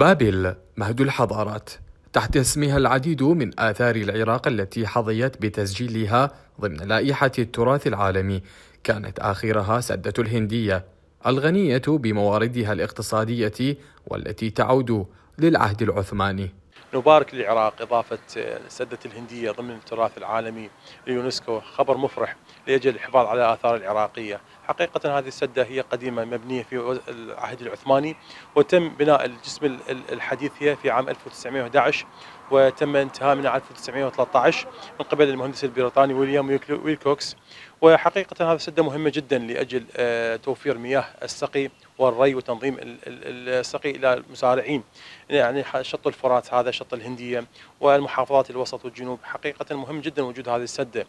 بابل مهد الحضارات تحت اسمها العديد من آثار العراق التي حظيت بتسجيلها ضمن لائحة التراث العالمي كانت آخرها سدة الهندية الغنية بمواردها الاقتصادية والتي تعود للعهد العثماني نبارك للعراق إضافة سدة الهندية ضمن التراث العالمي لليونسكو خبر مفرح لأجل الحفاظ على آثار العراقية حقيقة هذه السدة هي قديمة مبنية في العهد العثماني وتم بناء الجسم الحديث هي في عام 1911 وتم انتهاء عام 1913 من قبل المهندس البريطاني ويليام ويلكوكس وحقيقة هذا السدة مهمة جدا لأجل آه، توفير مياه السقي والري وتنظيم السقي إلى المزارعين يعني شط الفرات هذا شط الهندية والمحافظات الوسط والجنوب حقيقة مهم جدا وجود هذه السدة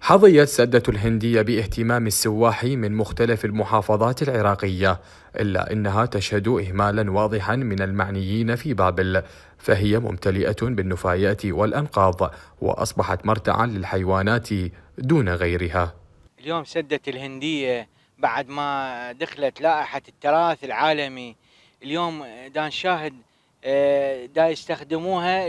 حظيت سدة الهندية باهتمام السواحي من مختلف المحافظات العراقية إلا أنها تشهد إهمالا واضحا من المعنيين في بابل فهي ممتلئة بالنفايات والأنقاض وأصبحت مرتعا للحيوانات دون غيرها اليوم سدت الهندية بعد ما دخلت لائحة التراث العالمي اليوم دا نشاهد آه، دا يستخدموها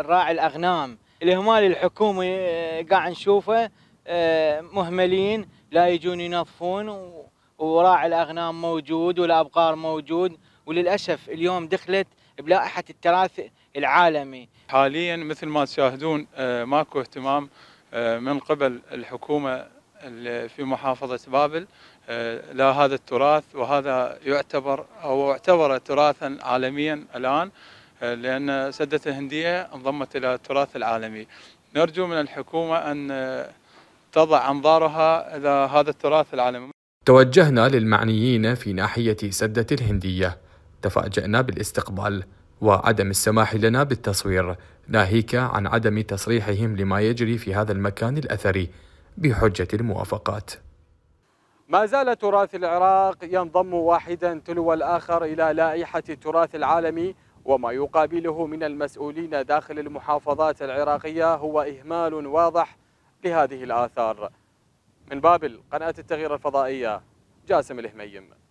الراعي الأغنام الإهمال الحكومي آه، قاعد نشوفه آه، مهملين لا يجون ينظفون وراعي الاغنام موجود والابقار موجود وللاسف اليوم دخلت بلائحه التراث العالمي. حاليا مثل ما تشاهدون آه، ماكو اهتمام آه، من قبل الحكومه في محافظه بابل آه، لا هذا التراث وهذا يعتبر او اعتبر تراثا عالميا الان لان سدة الهنديه انضمت الى التراث العالمي. نرجو من الحكومه ان تضع أنظارها إلى هذا التراث العالمي توجهنا للمعنيين في ناحية سدة الهندية تفاجأنا بالاستقبال وعدم السماح لنا بالتصوير ناهيك عن عدم تصريحهم لما يجري في هذا المكان الأثري بحجة الموافقات ما زال تراث العراق ينضم واحدا تلو الآخر إلى لائحة التراث العالمي وما يقابله من المسؤولين داخل المحافظات العراقية هو إهمال واضح لهذه الآثار من بابل قناة التغيير الفضائية جاسم الهميم